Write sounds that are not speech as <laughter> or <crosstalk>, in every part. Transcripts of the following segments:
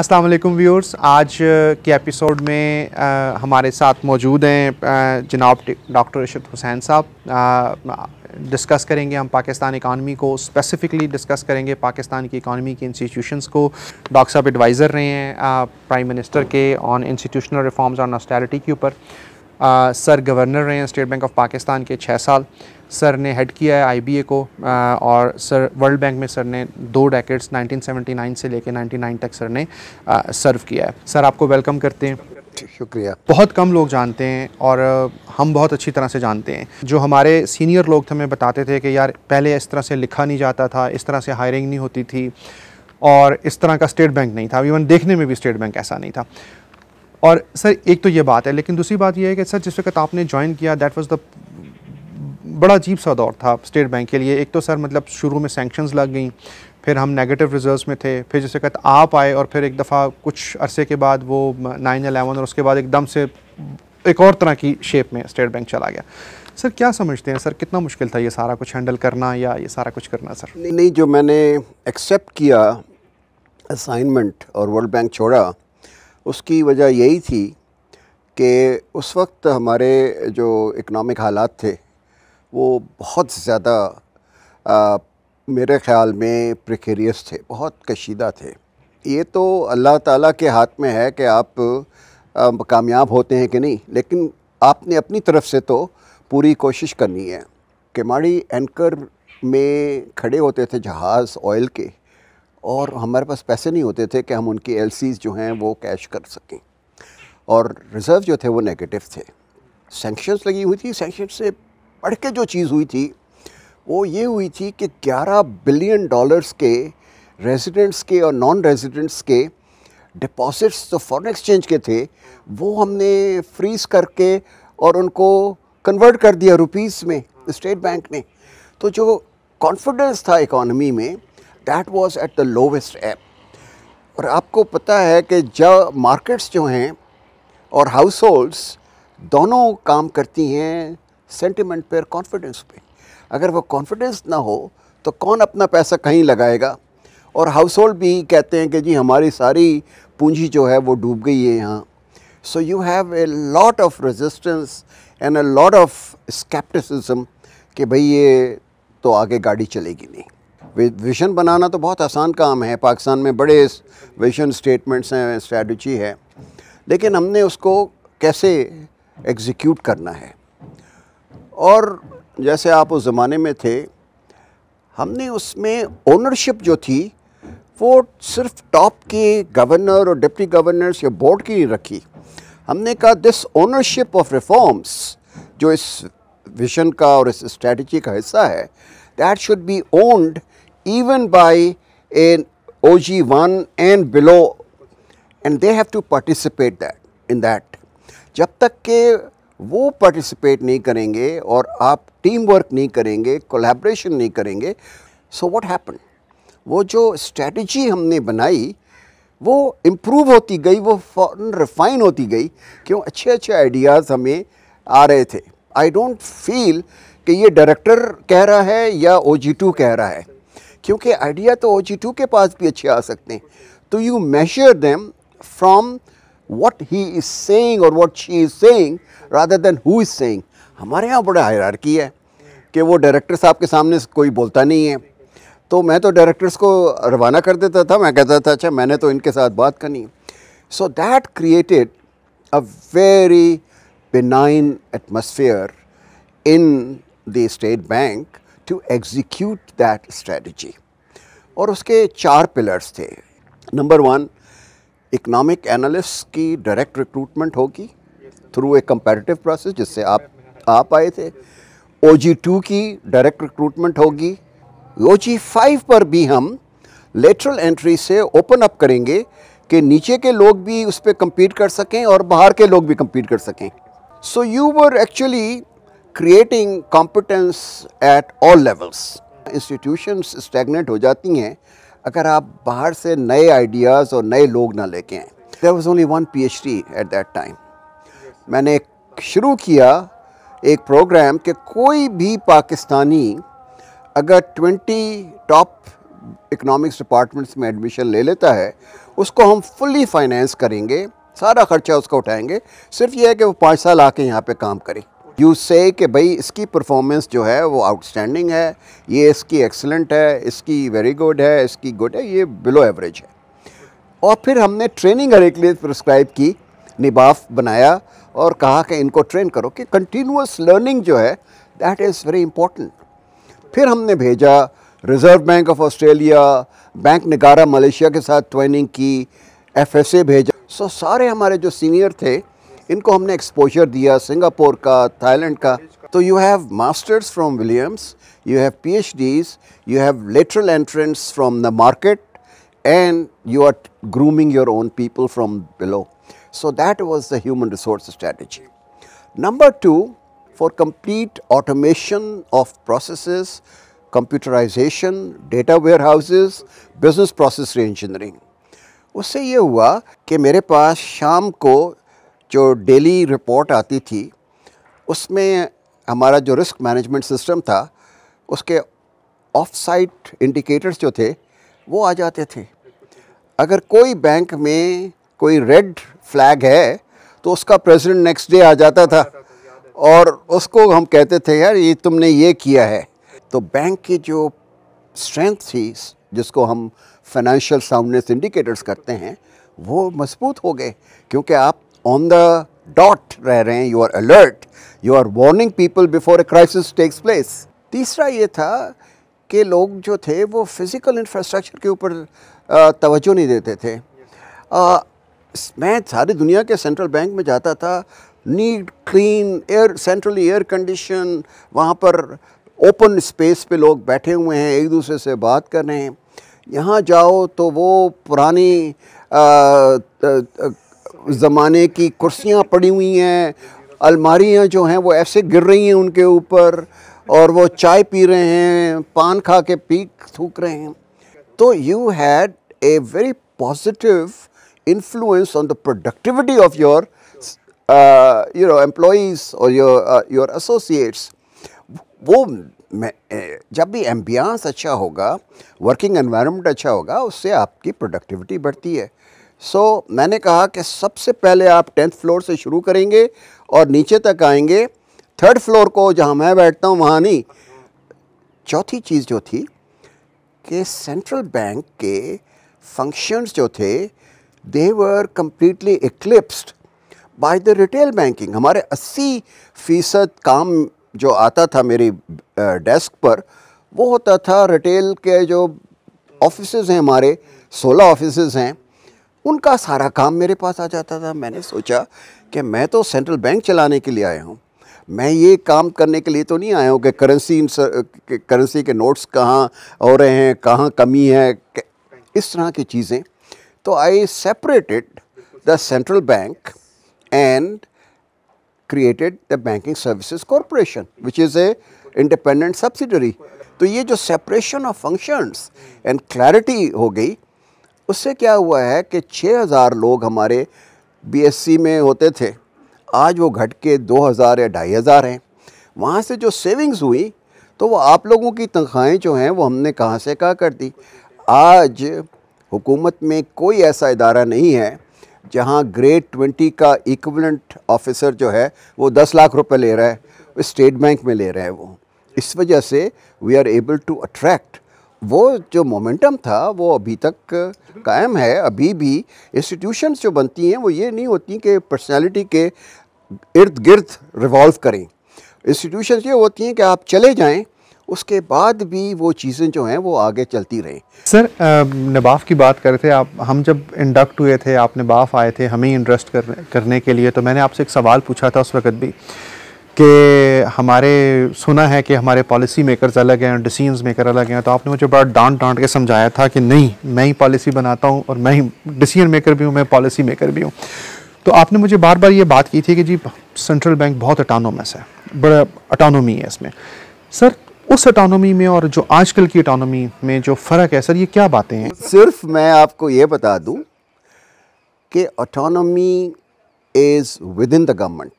अस्सलाम वालेकुम व्यूअर्स आज के एपिसोड में आ, हमारे साथ मौजूद हैं जनाब डॉक्टर इशत हुसैन साहब डिस्कस करेंगे हम पाकिस्तान इकानमी को स्पेसिफ़िकली डिस्कस करेंगे पाकिस्तान की इकानमी की इंस्टीट्यूशंस को डॉक्टर साहब एडवाइज़र रहे हैं प्राइम मिनिस्टर के ऑन इंस्टीट्यूशनल रिफॉर्म्स और नॉस्टैलिटी के ऊपर आ, सर गवर्नर रहे हैं स्टेट बैंक ऑफ पाकिस्तान के छः साल सर ने हेड किया है आईबीए को आ, और सर वर्ल्ड बैंक में सर ने दो डैकेट्स 1979 से लेकर 99 तक सर ने सर्व किया है सर आपको वेलकम करते हैं शुक्रिया बहुत कम लोग जानते हैं और हम बहुत अच्छी तरह से जानते हैं जो हमारे सीनियर लोग थे हमें बताते थे कि यार पहले इस तरह से लिखा नहीं जाता था इस तरह से हायरिंग नहीं होती थी और इस तरह का स्टेट बैंक नहीं था इवन देखने में भी स्टेट बैंक ऐसा नहीं था और सर एक तो ये बात है लेकिन दूसरी बात यह है कि सर जिस वक्त आपने ज्वाइन किया दैट वाज द बड़ा अजीब सा दौर था स्टेट बैंक के लिए एक तो सर मतलब शुरू में सेंक्शन लग गई फिर हम नेगेटिव रिजर्व में थे फिर जिस वक्त आप आए और फिर एक दफ़ा कुछ अरसे के बाद वो नाइन अलेवन और उसके बाद एकदम से एक और तरह की शेप में स्टेट बैंक चला गया सर क्या समझते हैं सर कितना मुश्किल था ये सारा कुछ हैंडल करना या ये सारा कुछ करना सर नहीं, नहीं जो मैंने एक्सेप्ट किया असाइनमेंट और वर्ल्ड बैंक छोड़ा उसकी वजह यही थी कि उस वक्त हमारे जो इकनॉमिक हालात थे वो बहुत ज़्यादा मेरे ख़्याल में प्रिकेरियस थे बहुत कशीदा थे ये तो अल्लाह ताला के हाथ में है कि आप कामयाब होते हैं कि नहीं लेकिन आपने अपनी तरफ से तो पूरी कोशिश करनी है किमाड़ी एंकर में खड़े होते थे जहाज़ ऑयल के और हमारे पास पैसे नहीं होते थे कि हम उनकी एल जो हैं वो कैश कर सकें और रिज़र्व जो थे वो नेगेटिव थे सेंक्शंस लगी हुई थी सेंक्शन से पढ़ के जो चीज़ हुई थी वो ये हुई थी कि 11 बिलियन डॉलर्स के रेजिडेंट्स के और नॉन रेजिडेंट्स के डिपॉजिट्स जो फॉरेन एक्सचेंज के थे वो हमने फ्रीज करके और उनको कन्वर्ट कर दिया रुपीस में स्टेट बैंक ने तो जो कॉन्फिडेंस था इकॉनमी में that was at the lowest ebb और आपको पता है कि जब मार्केट्स जो हैं और हाउस होल्ड्स दोनों काम करती हैं सेंटिमेंट पर कॉन्फिडेंस पे अगर वो कॉन्फिडेंस ना हो तो कौन अपना पैसा कहीं लगाएगा और हाउस होल्ड भी कहते हैं कि जी हमारी सारी पूंजी जो है वो डूब गई है यहाँ so you have a lot of resistance and a lot of scepticism कि भाई ये तो आगे गाड़ी चलेगी नहीं विजन बनाना तो बहुत आसान काम है पाकिस्तान में बड़े विजन स्टेटमेंट्स हैं स्ट्रेटजी है लेकिन हमने उसको कैसे एग्जीक्यूट करना है और जैसे आप उस ज़माने में थे हमने उसमें ओनरशिप जो थी वो सिर्फ टॉप के गवर्नर और डिप्टी गवर्नर्स या बोर्ड की नहीं रखी हमने कहा दिस ओनरशिप ऑफ रिफॉर्म्स जो इस विजन का और इस स्ट्रेटजी का हिस्सा है that should be owned even by an OG1 and below and they have to participate that in that. जब तक के वो पार्टिसिपेट नहीं करेंगे और आप टीम वर्क नहीं करेंगे collaboration नहीं करेंगे सो what हैपन वो जो strategy हमने बनाई वो इम्प्रूव होती गई वो refine रिफाइन होती गई क्यों अच्छे अच्छे आइडियाज़ हमें आ रहे थे आई डोंट फील कि ये डायरेक्टर कह रहा है या ओ जी टू कह रहा है क्योंकि आइडिया तो ओ जी टू के पास भी अच्छे आ सकते हैं तो you measure them from what he is saying और what she is saying rather than who is saying हमारे यहाँ बड़ा हरारकी है कि वो डायरेक्टर साहब के सामने कोई बोलता नहीं है तो मैं तो डायरेक्टर्स को रवाना कर देता था मैं कहता था अच्छा मैंने तो इनके साथ बात करनी है so that created a very benign atmosphere in the state bank to execute that strategy और उसके चार पिलर्स थे नंबर वन इकनॉमिक एनालिस्ट की डायरेक्ट रिक्रूटमेंट होगी थ्रू ए कंपेरेटिव प्रोसेस जिससे आप आप आए थे ओ जी टू की डायरेक्ट रिक्रूटमेंट होगी ओ जी फाइव पर भी हम लेटरल एंट्री से ओपन अप करेंगे कि नीचे के लोग भी उस पर कम्पीट कर सकें और बाहर के लोग भी कम्पीट कर सकें so you were actually creating competence at all levels institutions stagnant हो जाती हैं अगर आप बाहर से नए आइडियाज़ और नए लोग ना लेके आए there was only one P H D at that time मैंने शुरू किया एक प्रोग्राम कि कोई भी पाकिस्तानी अगर ट्वेंटी टॉप इकोनॉमिक्स डिपार्टमेंट्स में एडमिशन ले लेता है उसको हम फुली फाइनेंस करेंगे सारा खर्चा उसका उठाएंगे सिर्फ यह है कि वो पाँच साल आके यहाँ पे काम करें यू से कि भाई इसकी परफॉर्मेंस जो है वो आउटस्टैंडिंग है ये इसकी एक्सलेंट है इसकी वेरी गुड है इसकी गुड है ये बिलो एवरेज है और फिर हमने ट्रेनिंग हर एक लिए प्रिस्क्राइब की निबाफ बनाया और कहा कि इनको ट्रेन करो कि कंटिन्यूस लर्निंग जो है दैट इज़ वेरी इंपॉर्टेंट फिर हमने भेजा Reserve Bank of Australia bank Negara Malaysia के साथ ट्रेनिंग की एफ भेजा सो सारे हमारे जो सीनियर थे इनको हमने एक्सपोजर दिया सिंगापुर का थाईलैंड का तो you have masters from Williams you have P H Ds you have lateral entrance from the market and you are grooming your own people from below so that was the human resource strategy number two for complete automation of process computerisation data warehouses business process reengineering उससे ये हुआ कि मेरे पास शाम को जो daily report आती थी उसमें हमारा जो रिस्क मैनेजमेंट सिस्टम था उसके ऑफ साइट इंडिकेटर्स जो थे वो आ जाते थे अगर कोई बैंक में कोई रेड फ्लैग है तो उसका प्रेसिडेंट नेक्स्ट डे आ जाता था और उसको हम कहते थे यार ये तुमने ये किया है तो बैंक की जो स्ट्रेंथ थी जिसको हम फाइनेंशियल साउंडनेस इंडिकेटर्स करते हैं वो मजबूत हो गए क्योंकि आप on the dot रह रहे हैं you are alert you are warning people before a crisis takes place तीसरा ये था कि लोग जो थे वो फिज़िकल इंफ्रास्ट्रक्चर के ऊपर तवज्जो नहीं देते थे आ, मैं सारी दुनिया के सेंट्रल बैंक में जाता था neat clean air centrally air condition वहाँ पर ओपन स्पेस पे लोग बैठे हुए हैं एक दूसरे से बात कर रहे हैं यहाँ जाओ तो वो पुरानी ज़माने की कुर्सियाँ पड़ी हुई हैं अलमारियाँ जो हैं वो ऐसे गिर रही हैं उनके ऊपर और वो चाय पी रहे हैं पान खा के पीक थूक रहे हैं तो you had uh, uh, a very positive influence on the productivity of your you know employees और योर योर एसोसिएट्स वो जब भी एम्बियांस अच्छा होगा वर्किंग एनवायरनमेंट अच्छा होगा उससे आपकी प्रोडक्टिविटी बढ़ती है सो so, मैंने कहा कि सबसे पहले आप टेंथ फ्लोर से शुरू करेंगे और नीचे तक आएंगे थर्ड फ्लोर को जहाँ मैं बैठता हूँ वहाँ नहीं चौथी चीज़ जो थी कि सेंट्रल बैंक के फंक्शंस जो थे they were completely eclipsed by the retail banking हमारे 80 फीसद काम जो आता था मेरी डेस्क पर वो होता था रिटेल के जो ऑफिस हैं हमारे 16 ऑफिस हैं उनका सारा काम मेरे पास आ जाता था मैंने सोचा कि मैं तो सेंट्रल बैंक चलाने के लिए आया हूँ मैं ये काम करने के लिए तो नहीं आया हूँ कि करेंसी करेंसी के नोट्स कहाँ हो रहे हैं कहाँ कमी है इस तरह की चीज़ें तो I separated the central bank and created the banking services corporation which is a independent subsidiary तो ये जो separation of functions and clarity हो गई उससे क्या हुआ है कि 6000 लोग हमारे बीएससी में होते थे आज वो घट के 2000 या ढाई हज़ार हैं वहाँ से जो सेविंग्स हुई तो वो आप लोगों की तनख्वाहें जो हैं वो हमने कहाँ से कहा कर दी आज हुकूमत में कोई ऐसा इदारा नहीं है जहाँ ग्रेड ट्वेंटी का इक्वलेंट ऑफिसर जो है वो दस लाख रुपए ले रहा है स्टेट बैंक में ले रहा है वो इस वजह से we are able to attract वो जो मोमेंटम था वो अभी तक कायम है अभी भी इंस्टीट्यूशंस जो बनती हैं वो ये नहीं होती कि पर्सनालिटी के इर्द गिर्द रिवॉल्व करें इंस्टीट्यूशंस ये होती हैं कि आप चले जाएं उसके बाद भी वो चीज़ें जो हैं वो आगे चलती रहें सर नबाफ की बात कर रहे थे आप हम जब इंडक्ट हुए थे आप नबाफ आए थे हमें इंटरेस्ट करने करने के लिए तो मैंने आपसे एक सवाल पूछा था उस वक्त भी कि हमारे सुना है कि हमारे पॉलिसी मेकर्स अलग हैं डिसीजन मेकर अलग हैं तो आपने मुझे बड़ा डांट डांट के समझाया था कि नहीं मैं ही पॉलिसी बनाता हूँ और मैं ही डिसीजन मेकर भी हूँ मैं पॉलिसी मेकर भी हूँ तो आपने मुझे बार बार ये बात की थी कि जी सेंट्रल बैंक बहुत अटानोमस है बड़ा अटानोमी है इसमें सर उस अटानोमी में और जो आजकल की अटानोमी में जो फ़र्क है सर ये क्या बातें हैं सिर्फ मैं आपको ये बता दूँ कि autonomy is within the government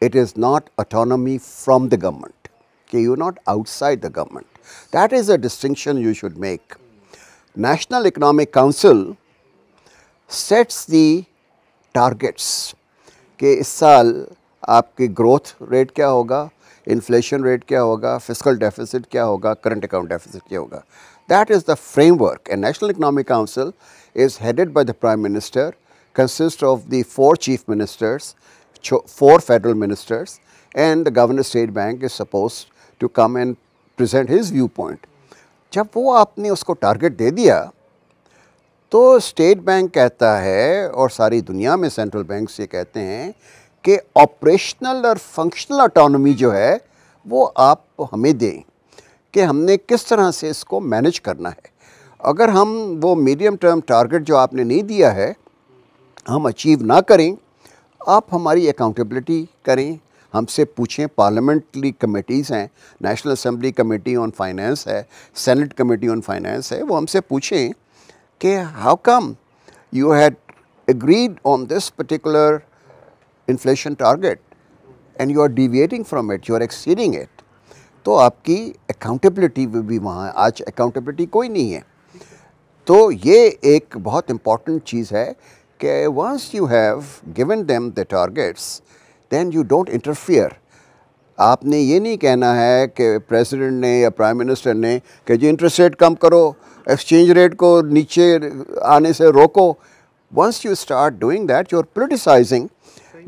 it is not autonomy from the government. you're not outside the government. That is a distinction you should make. National Economic Council sets the targets. Okay, this year, your growth rate kya hoga, inflation rate kya hoga, fiscal deficit kya hoga, current account deficit kya hoga. That is the framework. And National Economic Council is headed by the Prime Minister, consists of the four chief ministers, four federal ministers and the governor state bank is supposed to come and present his viewpoint. जब वो आपने उसको target दे दिया तो state bank कहता है और सारी दुनिया में सेंट्रल बैंक ये कहते हैं कि ऑपरेशनल और फंक्शनल ऑटोनॉमी जो है वो आप हमें दें कि हमने किस तरह से इसको मैनेज करना है अगर हम वो मीडियम टर्म टारगेट जो आपने नहीं दिया है हम अचीव ना करें आप हमारी अकाउंटेबिलिटी करें हमसे पूछें पार्लियामेंटली कमेटीज़ हैं national assembly committee on finance है सेनेट कमेटी ऑन फाइनेंस है वो हमसे पूछें कि how come you had agreed on this particular inflation target and you are deviating from it you are exceeding it तो आपकी accountability भी वहाँ है आज अकाउंटेबिलिटी कोई नहीं है तो ये एक बहुत इम्पॉर्टेंट चीज़ है कि once you have given them the targets then you don't interfere आपने ये नहीं कहना है कि प्रेसिडेंट ने या प्राइम मिनिस्टर ने कि जी इंटरेस्ट रेट कम करो एक्सचेंज रेट को नीचे आने से रोको once you start doing that you are politicising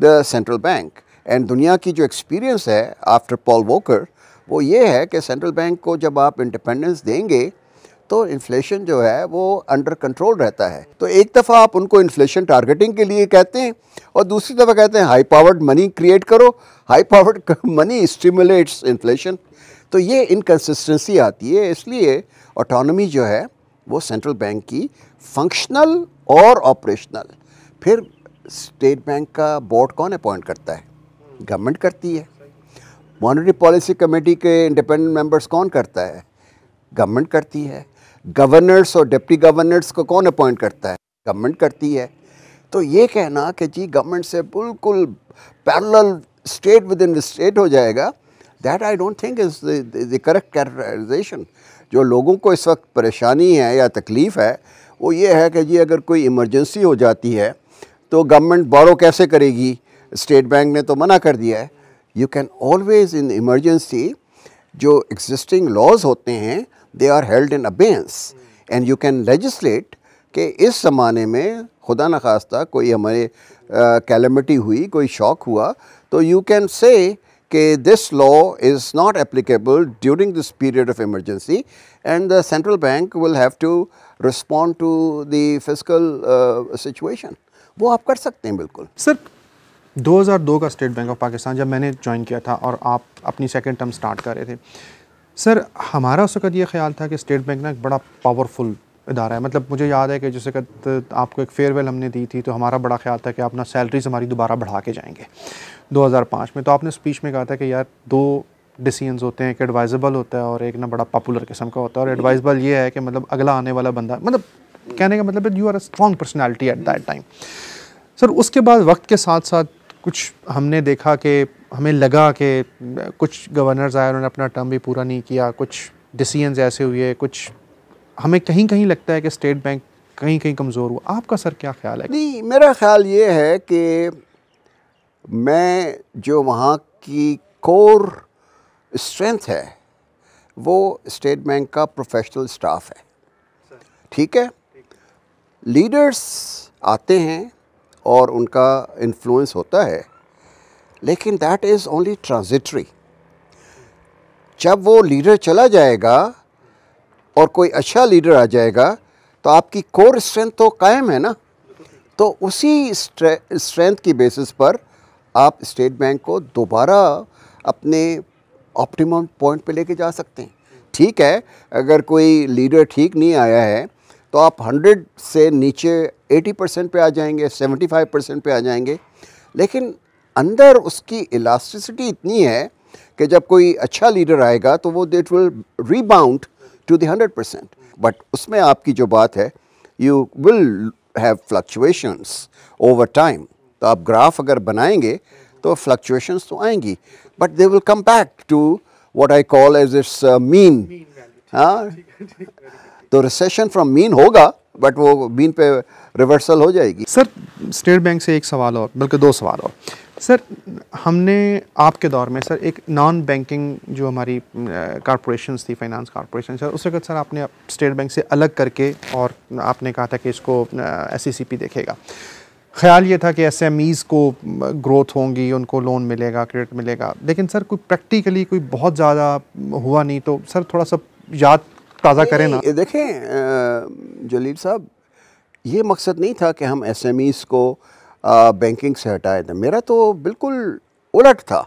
the central bank and दुनिया की जो एक्सपीरियंस है आफ्टर पॉल वोकर वो ये है कि सेंट्रल बैंक को जब आप इंडिपेंडेंस देंगे तो इन्फ्लेशन जो है वो अंडर कंट्रोल रहता है तो एक दफ़ा आप उनको इन्फ्लेशन टारगेटिंग के लिए कहते हैं और दूसरी दफ़ा कहते हैं हाई पावर्ड मनी क्रिएट करो high powered money stimulates inflation तो ये इनकन्सिस्टेंसी आती है इसलिए ऑटोनमी जो है वो सेंट्रल बैंक की फंक्शनल और ऑपरेशनल फिर स्टेट बैंक का बोर्ड कौन अपॉइंट करता है गवर्नमेंट करती है मॉनिटरी पॉलिसी कमेटी के इंडिपेंडेंट मेंबर्स कौन करता है गवर्नमेंट करती है गवर्नर्स और डिप्टी गवर्नर्स को कौन अपॉइंट करता है गवर्नमेंट करती है तो ये कहना कि जी गवर्नमेंट से बिल्कुल parallel state within the state हो जाएगा that I don't think is the correct characterisation जो लोगों को इस वक्त परेशानी है या तकलीफ़ है वो ये है कि जी अगर कोई इमरजेंसी हो जाती है तो गवर्नमेंट बोरो कैसे करेगी स्टेट बैंक ने तो मना कर दिया है you can always in emergency जो एग्जिस्टिंग लॉज होते हैं they are held in abeyance and you can legislate कि इस ज़माने में खुदा न खास्ता कोई हमारे कैलमिटी uh, हुई कोई शॉक हुआ तो यू कैन से कि this law is not applicable during this period of emergency and the central bank will have to respond to the physical situation वो आप कर सकते हैं बिल्कुल सर 2002 का स्टेट बैंक ऑफ पाकिस्तान जब मैंने ज्वाइन किया था और आप अपनी सेकेंड टर्म स्टार्ट कर रहे थे सर हमारा उस वक्त ये ख्याल था कि स्टेट बैंक ना एक बड़ा पावरफुल इदारा है मतलब मुझे याद है कि जिस वक्त आपको एक फेयरवेल हमने दी थी तो हमारा बड़ा ख्याल था कि आप ना सैलरीज हमारी दोबारा बढ़ा के जाएंगे 2005 में तो आपने स्पीच में कहा था कि यार दो डिसीजंस होते हैं एक एडवाइजेबल होता है और एक ना बड़ा पॉपुलर किस्म का होता है और एडवाइजेबल ये है कि मतलब अगला आने वाला बंदा मतलब कहने का मतलब you are a strong personality at that time sir उसके बाद वक्त के साथ साथ कुछ हमने देखा कि हमें लगा कि कुछ गवर्नर्स आए उन्होंने अपना टर्म भी पूरा नहीं किया कुछ डिसीजंस ऐसे हुए कुछ हमें कहीं कहीं लगता है कि स्टेट बैंक कहीं कहीं कमज़ोर हुआ आपका सर क्या ख्याल है नहीं मेरा ख्याल ये है कि मैं जो वहाँ की कोर स्ट्रेंथ है वो स्टेट बैंक का प्रोफेशनल स्टाफ है ठीक है लीडर्स आते हैं और उनका इन्फ्लुएंस होता है लेकिन दैट इज़ ओनली ट्रांजिटरी जब वो लीडर चला जाएगा और कोई अच्छा लीडर आ जाएगा तो आपकी कोर स्ट्रेंथ तो कायम है ना तो उसी स्ट्रेंथ की बेसिस पर आप स्टेट बैंक को दोबारा अपने ऑप्टिमम पॉइंट पे लेके जा सकते हैं ठीक है अगर कोई लीडर ठीक नहीं आया है तो आप 100 से नीचे 80 परसेंट पर आ जाएंगे 75 परसेंट पर आ जाएंगे लेकिन अंदर उसकी इलास्टिसिटी इतनी है कि जब कोई अच्छा लीडर आएगा तो वो that will rebound to the hundred percent but उसमें आपकी जो बात है you will have fluctuations over time तो आप ग्राफ अगर बनाएंगे तो फ्लक्चुएशंस तो आएंगी but they will come back to what I call as it's mean हाँ तो रिसेशन फ्रॉम मीन होगा बट वो मीन पे रिवर्सल हो जाएगी सर स्टेट बैंक से एक सवाल और बल्कि दो सवाल और सर हमने आपके दौर में सर एक नॉन बैंकिंग जो हमारी कॉरपोरेशन थी फाइनेंस कॉरपोरेशन सर उसके बाद सर आपने स्टेट बैंक से अलग करके और आपने कहा था कि इसको एस e देखेगा ख्याल ये था कि एस को ग्रोथ होंगी उनको लोन मिलेगा क्रेडिट मिलेगा लेकिन सर कोई प्रैक्टिकली कोई बहुत ज़्यादा हुआ नहीं तो सर थोड़ा सा याद ताज़ा करें ना देखें जलील साहब ये मकसद नहीं था कि हम ईस को बैंकिंग से हटाए थे मेरा तो बिल्कुल उलट था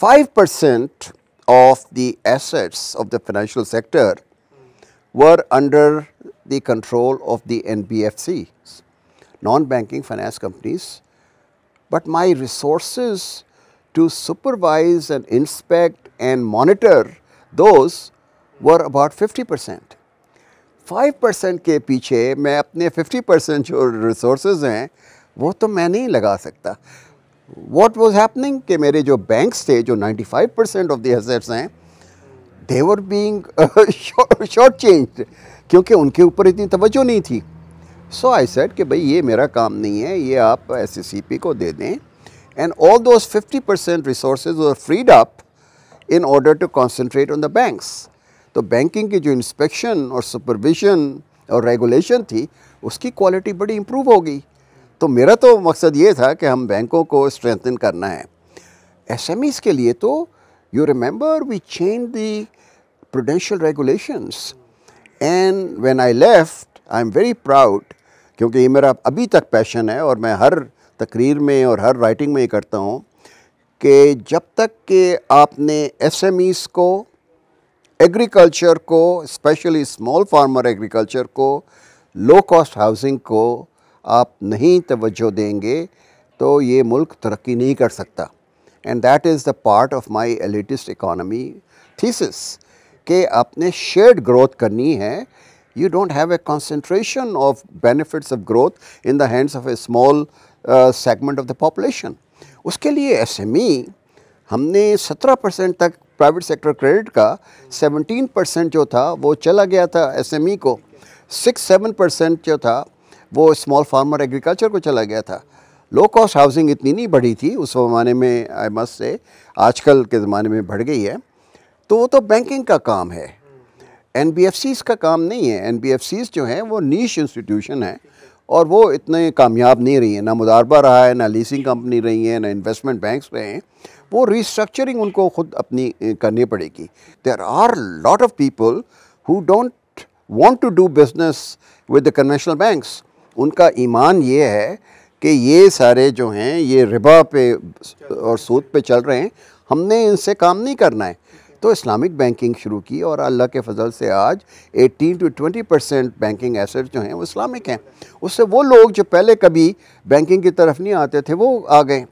five percent of the assets of the financial sector were under the control of the N B F C non banking finance companies but my resource to supervise and inspect and monitor those were about 50 percent 5 percent के पीछे मैं अपने 50 percent जो resource हैं वो तो मैं नहीं लगा सकता वॉट वॉज हैपनिंग कि मेरे जो बैंक्स थे जो 95 परसेंट ऑफ दसेट्स हैं देवर बींग शॉर्ट चेंज क्योंकि उनके ऊपर इतनी तवज्जो नहीं थी सो आई सेट कि भाई ये मेरा काम नहीं है ये आप एस को दे दें and all those fifty percent resource freed up in order to concentrate on the banks तो बैंकिंग की जो इंस्पेक्शन और सुपरविजन और रेगुलेशन थी उसकी क्वालिटी बड़ी इम्प्रूव होगी तो मेरा तो मकसद ये था कि हम बैंकों को स्ट्रेंथन करना है एस के लिए तो you remember we change the prudential regulations and when I left I am very proud क्योंकि ये मेरा अभी तक पैशन है और मैं हर तकरीर में और हर राइटिंग में ये करता हूँ कि जब तक कि आपने ईस को एग्रीकल्चर को स्पेशली स्मॉल फार्मर एग्रीकल्चर को लो कॉस्ट हाउसिंग को आप नहीं तवज्जो देंगे तो ये मुल्क तरक्की नहीं कर सकता and that is the part of my elitist economy thesis के आपने शेयर्ड ग्रोथ करनी है you don't have a concentration of benefits of growth in the hands of a small segment of the population उसके लिए SME e हमने 17 percent तक private sector credit का 17 percent जो था वो चला गया था एसएमई e को सिक्स सेवन परसेंट जो था वो स्मॉल फार्मर एग्रीकल्चर को चला गया था लो कॉस्ट हाउसिंग इतनी नहीं बढ़ी थी उस ज़माने में आई मस्ट से आजकल के ज़माने में बढ़ गई है तो वो तो बैंकिंग का काम है एन का काम नहीं है एन जो हैं वो नीच इंस्टीट्यूशन है और वो इतने कामयाब नहीं रही हैं ना मुदारबा रहा है ना लीसिंग कंपनी रही हैं ना इन्वेस्टमेंट बैंक्स रहे हैं वो रिस्ट्रक्चरिंग उनको खुद अपनी करनी पड़ेगी there are lot of people who don't want to do business with the conventional banks उनका ईमान ये है कि ये सारे जो हैं ये रिबा पे और सूद पे चल रहे हैं हमने इनसे काम नहीं करना है तो इस्लामिक बैंकिंग शुरू की और अल्लाह के फजल से आज 18 टू 20 परसेंट बैंकिंग एसेट जो हैं वो इस्लामिक हैं उससे वो लोग जो पहले कभी बैंकिंग की तरफ नहीं आते थे वो आ गए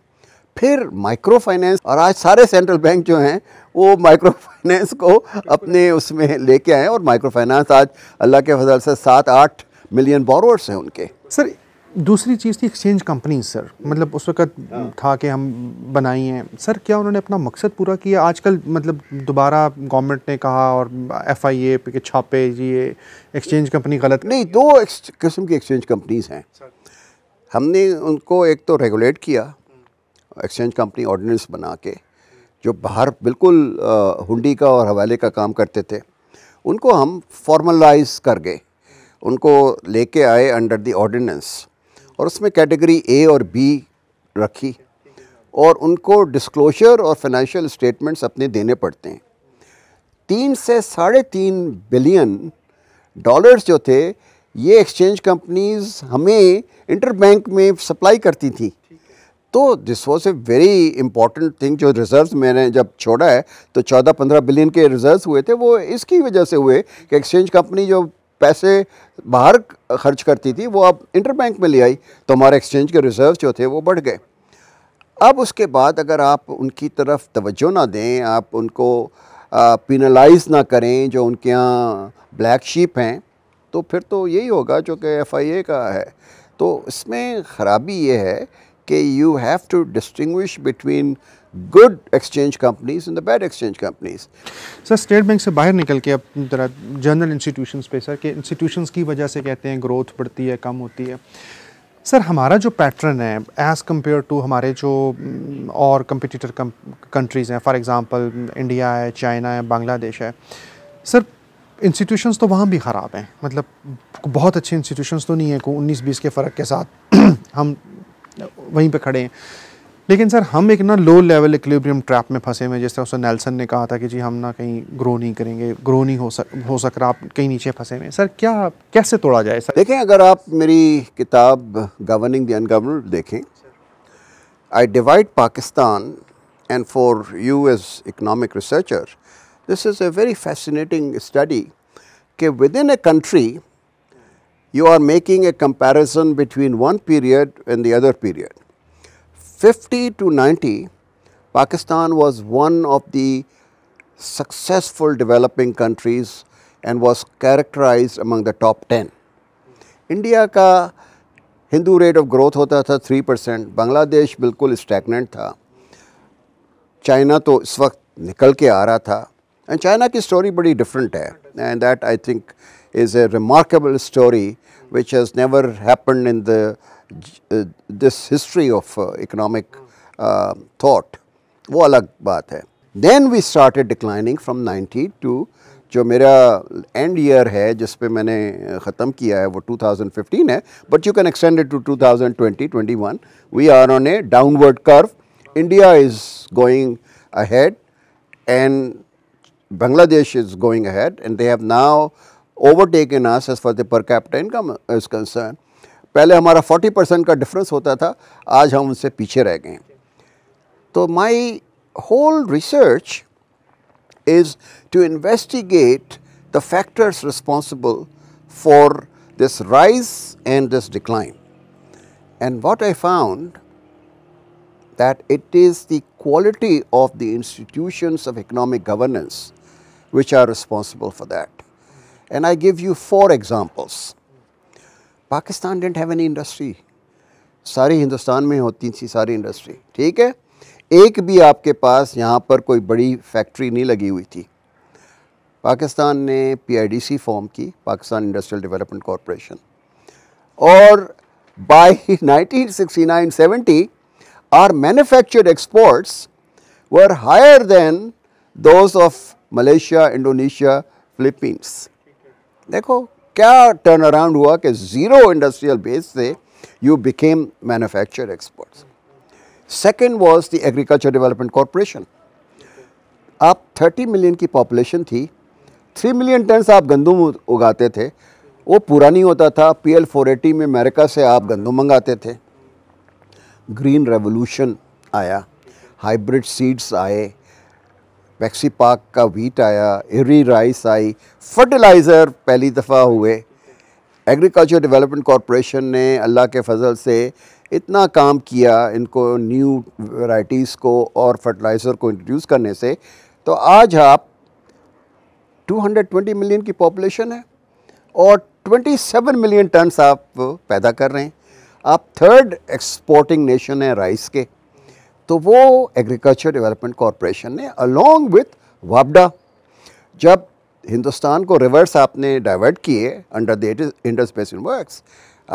फिर माइक्रो फाइनेंस और आज सारे सेंट्रल बैंक जो हैं वो माइक्रो फाइनेंस को अपने उसमें लेके आए और माइक्रो फाइनेंस आज अल्लाह के फजल से सात आठ मिलियन बॉर्स हैं उनके सर दूसरी चीज़ थी एक्सचेंज कंपनी सर मतलब उस वक्त हाँ। था कि हम बनाई हैं सर क्या उन्होंने अपना मकसद पूरा किया आजकल मतलब दोबारा गवर्नमेंट ने कहा और एफ आई ए के छापे ये एक्सचेंज कंपनी गलत नहीं दो किस्म की एक्सचेंज कंपनीज हैं हमने उनको एक तो रेगुलेट किया एक्सचेंज कंपनी ऑर्डिनेंस बना के जो बाहर बिल्कुल हुंडी का और हवाले का काम करते थे उनको हम फॉर्मलाइज कर गए उनको लेके आए अंडर द ऑर्डिनेंस और उसमें कैटेगरी ए और बी रखी और उनको डिस्क्लोजर और फाइनेंशियल स्टेटमेंट्स अपने देने पड़ते हैं तीन से साढ़े तीन बिलियन डॉलर्स जो थे ये एक्सचेंज कंपनीज हमें इंटरबैंक में सप्लाई करती थी तो this was a very important thing जो रिजर्व मैंने जब छोड़ा है तो 14-15 बिलियन के रिजर्व हुए थे वो इसकी वजह से हुए कि एक्सचेंज कंपनी जो पैसे बाहर खर्च करती थी वो अब इंटरबैंक में ले आई तो हमारे एक्सचेंज के रिजर्व जो थे वो बढ़ गए अब उसके बाद अगर आप उनकी तरफ तवज्जो ना दें आप उनको पिनलाइज ना करें जो उनके यहाँ ब्लैक शीप हैं तो फिर तो यही होगा जो कि एफ आई ए का है तो इसमें ख़राबी ये है कि you have to distinguish between good exchange companies in the bad exchange companies sir state bank से बाहर निकल के अब जरा जनरल इंस्टीट्यूशन पे सर कि इंस्टीट्यूशन की वजह से कहते हैं ग्रोथ बढ़ती है कम होती है सर हमारा जो पैटर्न है एज़ कम्पेयर टू हमारे जो mm, और कम्पिटिटर कंट्रीज़ हैं फॉर एग्ज़ाम्पल इंडिया है चाइना है बांग्लादेश है सर इंस्टीट्यूशंस तो वहाँ भी ख़राब हैं मतलब बहुत अच्छे इंस्टीट्यूशंस तो नहीं है को 19-20 के फ़र्क के साथ <clears throat> हम वहीं पे खड़े हैं लेकिन सर हम एक ना लो लेवल इक्विलिब्रियम ट्रैप में फंसे हुए जिस तरह उससे नेल्सन ने कहा था कि जी हम ना कहीं ग्रो नहीं करेंगे ग्रो नहीं हो सक हो सक रहा आप कहीं नीचे फंसे हुए सर क्या कैसे तोड़ा जाए सर देखें अगर आप मेरी किताब गवर्निंग द अनगवर्न देखें I divide Pakistan and for you as economic researcher this is a very fascinating study कि within a country you are making a comparison between one period and the other period 50 to 90, Pakistan was one of the successful developing countries and was characterized among the top 10. India ka Hindu rate of growth hota tha 3%, Bangladesh bilkul stagnant tha. China to is waqt nikal ke tha. And China ki story badi different hai. And that I think is a remarkable story which has never happened in the uh, this history of uh, economic uh, thought वो अलग बात है then we started declining from 90 to जो मेरा and year है जिस पे मैंने ख़त्म किया है वो 2015 है but you can extend it to 2020 21 We are on a downward curve. India is going ahead and Bangladesh is going ahead and they have now overtaken us as far as the per capita income is concerned. पहले हमारा 40 percent का difference होता था आज हम उनसे पीछे रह गए तो my whole research is to investigate the factors responsible for this rise and this decline. And what I found that it is the quality of the institutions of economic governance which are responsible for that. And I give you four examples. Pakistan didn't have any industry सारी हिंदुस्तान में होती थी सारी industry ठीक है एक भी आपके पास यहाँ पर कोई बड़ी फैक्ट्री नहीं लगी हुई थी पाकिस्तान ने पीआईडीसी फॉर्म की पाकिस्तान इंडस्ट्रियल डेवलपमेंट कॉरपोरेशन और by 1969-70 our manufactured exports were higher than those of Malaysia Indonesia Philippines देखो क्या टर्न अराउंड हुआ कि ज़ीरो इंडस्ट्रियल बेस से you became manufacture exporter second was the agriculture development corporation आप 30 million की population थी 3 million tons आप गंदम उगाते थे वो पूरा नहीं होता था पी एल फोर एटी में अमेरिका से आप गंदम मंगाते थे ग्रीन रेवोल्यूशन आया हाइब्रिड सीड्स आए पैक्सी पाक का वीट आया एरी राइस आई फर्टिलाइज़र पहली दफ़ा हुए एग्रीकल्चर डेवलपमेंट कॉरपोरेशन ने अल्लाह के फजल से इतना काम किया इनको न्यू वैराइटीज़ को और फर्टिलाइज़र को इंट्रोड्यूस करने से तो आज आप 220 मिलियन की पॉपुलेशन है और 27 मिलियन टन्स आप पैदा कर रहे हैं आप थर्ड एक्सपोर्टिंग नेशन है राइस के तो वो एग्रीकल्चर डेवलपमेंट कॉरपोरेशन ने अलोंग विथ वापडा जब हिंदुस्तान को रिवर्स आपने डाइवर्ट किए under the Indus basin works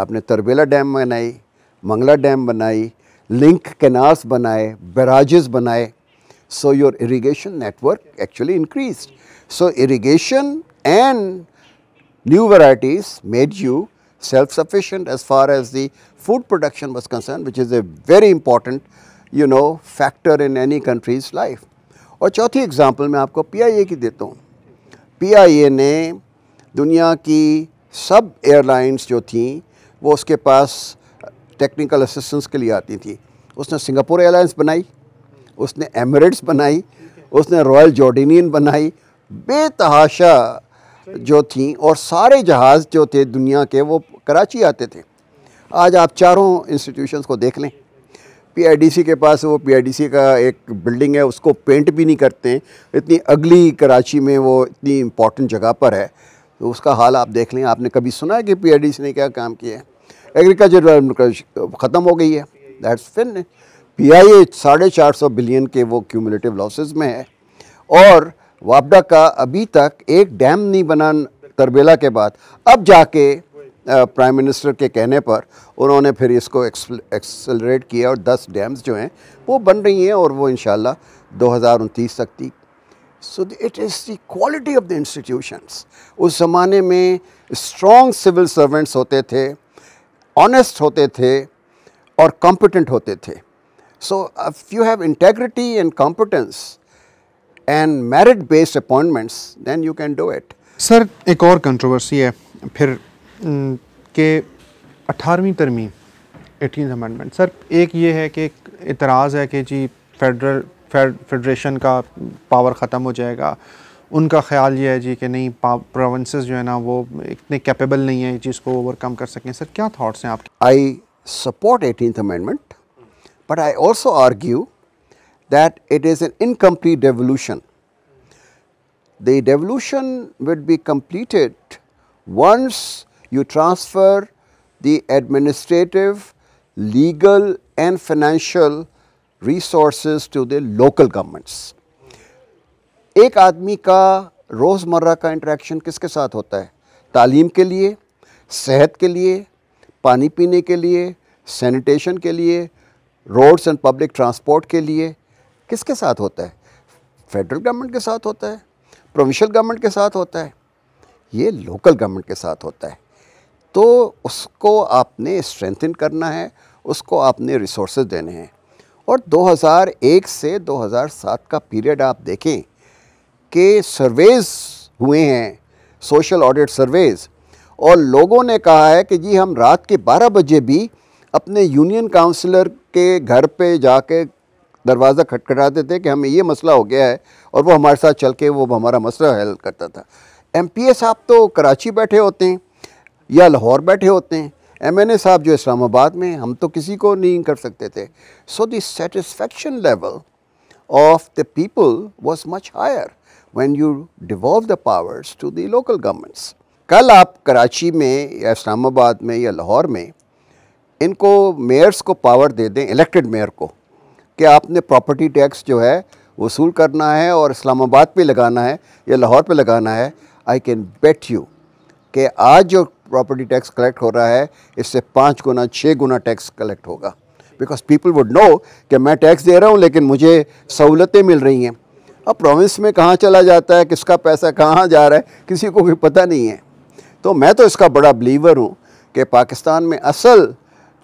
आपने तरबेला डैम बनाई मंगला डैम बनाई लिंक कैनाल्स बनाए बैराजेस बनाए so your irrigation network actually increase so irrigation and new varieties made you self sufficient as far as the food production was concern which is a very important you know factor in any country's life और चौथी example मैं आपको PIA की देता हूँ PIA ने दुनिया की सब एयरलाइंस जो थीं वो उसके पास टेक्निकल असिस्टेंस के लिए आती थी उसने सिंगापुर एयरलाइंस बनाई उसने एमरेट्स बनाई उसने रॉयल जॉर्डिनियन बनाई बेतहाशा जो थी और सारे जहाज़ जो थे दुनिया के वो कराची आते थे आज आप चारों इंस्टीट्यूशंस को देख लें पीआईडीसी के पास वो पीआईडीसी का एक बिल्डिंग है उसको पेंट भी नहीं करते हैं इतनी अगली कराची में वो इतनी इम्पॉर्टेंट जगह पर है तो उसका हाल आप देख लें आपने कभी सुना है कि पीआईडीसी ने क्या काम किया है एग्रीकल्चर ख़त्म हो गई है दैट्स फिन पी आई साढ़े चार सौ बिलियन के वो क्यूमुलेटिव लॉसेज में है और वापडा का अभी तक एक डैम नहीं बना तरबेला के बाद अब जाके प्राइम मिनिस्टर के कहने पर उन्होंने फिर इसको एक्सेलरेट किया और 10 डैम्स जो हैं वो बन रही हैं और वो इन शाला तक थी so it is the quality of the institutions उस ज़माने में स्ट्रॉन्ग सिविल सर्वेंट्स होते थे ऑनेस्ट होते थे और कॉम्पिटेंट होते थे so if you have integrity and competence and merit based appointments then you can do it sir एक और कंट्रोवर्सी है फिर के अठारहवीं तरमीम एटीन अमेंडमेंट सर एक ये है कि इतराज़ है कि जी फेडरल फेडरेशन का पावर ख़त्म हो जाएगा उनका ख्याल ये है जी कि नहीं प्रोविंस जो है ना वो इतने कैपेबल नहीं है जिसको चीज़ को ओवरकम कर सकें सर क्या थाट्स हैं आपके I support eighteen amendment but I also argue that it is an incomplete revolution the revolution would be completed once you transfer the administrative, legal and financial resources to the local governments. एक आदमी का रोज़मर्रा का interaction किसके साथ होता है तालीम के लिए सेहत के लिए पानी पीने के लिए सैनिटेशन के लिए रोड्स एंड पब्लिक ट्रांसपोर्ट के लिए किसके साथ होता है फेडरल गवर्नमेंट के साथ होता है प्रोविंशियल गवर्नमेंट के साथ होता है ये लोकल गवर्नमेंट के साथ होता है तो उसको आपने स्ट्रेंथन करना है उसको आपने रिसोर्स देने हैं और 2001 से 2007 का पीरियड आप देखें कि सर्वेज हुए हैं सोशल ऑडिट सर्वेज और लोगों ने कहा है कि जी हम रात के 12 बजे भी अपने यूनियन काउंसलर के घर पे जाके दरवाज़ा खटखटाते थे कि हमें ये मसला हो गया है और वो हमारे साथ चल के वो हमारा मसला हल करता था एम साहब तो कराची बैठे होते हैं या लाहौर बैठे होते हैं एम एन ए साहब जो इस्लामाबाद में हम तो किसी को नहीं कर सकते थे so the satisfaction level of the people was much higher when you devolve the powers to the local governments कल आप कराची में या इस्लामाबाद में या लाहौर में इनको मेयर्स को पावर दे दें इलेक्टेड मेयर को कि आपने प्रॉपर्टी टैक्स जो है वसूल करना है और इस्लामाबाद पे लगाना है या लाहौर पे लगाना है आई कैन बेट यू कि आज जो प्रॉपर्टी टैक्स कलेक्ट हो रहा है इससे पाँच गुना छः गुना टैक्स कलेक्ट होगा बिकॉज पीपल वुड नो कि मैं टैक्स दे रहा हूँ लेकिन मुझे सहूलतें मिल रही हैं अब प्रोविंस में कहाँ चला जाता है किसका पैसा कहाँ जा रहा है किसी को भी पता नहीं है तो मैं तो इसका बड़ा बिलीवर हूँ कि पाकिस्तान में असल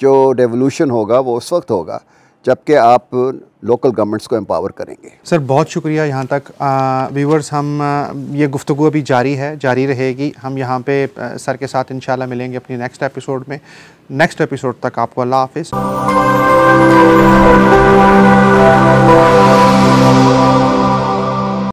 जो रेवोल्यूशन होगा वो उस वक्त होगा जबकि आप लोकल गवर्नमेंट्स को एम्पावर करेंगे सर बहुत शुक्रिया यहाँ तक व्यूवर्स हम ये गुफ्तु अभी जारी है जारी रहेगी हम यहाँ पे सर के साथ इंशाल्लाह मिलेंगे अपनी नेक्स्ट एपिसोड में नेक्स्ट एपिसोड तक आपको अल्लाह हाफिज़